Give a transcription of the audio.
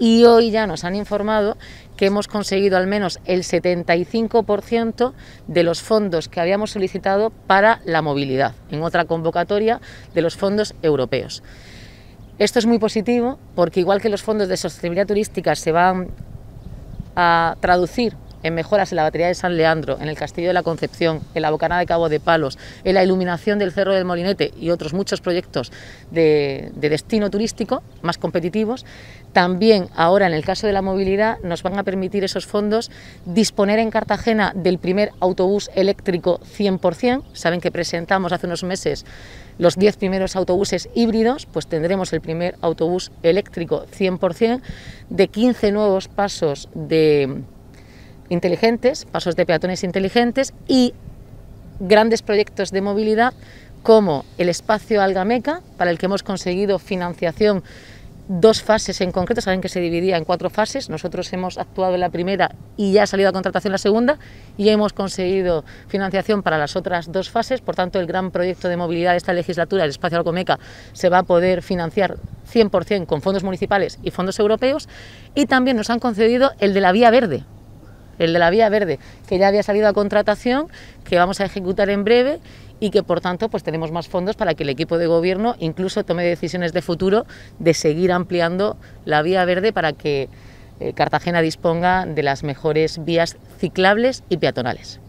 y hoy ya nos han informado que hemos conseguido al menos el 75% de los fondos que habíamos solicitado para la movilidad, en otra convocatoria de los fondos europeos. Esto es muy positivo porque igual que los fondos de sostenibilidad turística se van a traducir en mejoras en la batería de San Leandro, en el Castillo de la Concepción, en la Bocanada de Cabo de Palos, en la iluminación del Cerro del Molinete y otros muchos proyectos de, destino turístico más competitivos. También ahora en el caso de la movilidad nos van a permitir esos fondos disponer en Cartagena del primer autobús eléctrico 100%. Saben que presentamos hace unos meses los 10 primeros autobuses híbridos, pues tendremos el primer autobús eléctrico 100%, de 15 nuevos pasos de inteligentes, pasos de peatones inteligentes y grandes proyectos de movilidad como el espacio Algameca, para el que hemos conseguido financiación dos fases en concreto, saben que se dividía en cuatro fases, nosotros hemos actuado en la primera y ya ha salido a contratación la segunda y hemos conseguido financiación para las otras dos fases, por tanto el gran proyecto de movilidad de esta legislatura, el espacio Algameca... se va a poder financiar 100% con fondos municipales y fondos europeos y también nos han concedido el de la vía verde, el de la vía verde, que ya había salido a contratación, que vamos a ejecutar en breve y que por tanto pues tenemos más fondos para que el equipo de gobierno incluso tome decisiones de futuro de seguir ampliando la vía verde para que eh, Cartagena disponga de las mejores vías ciclables y peatonales.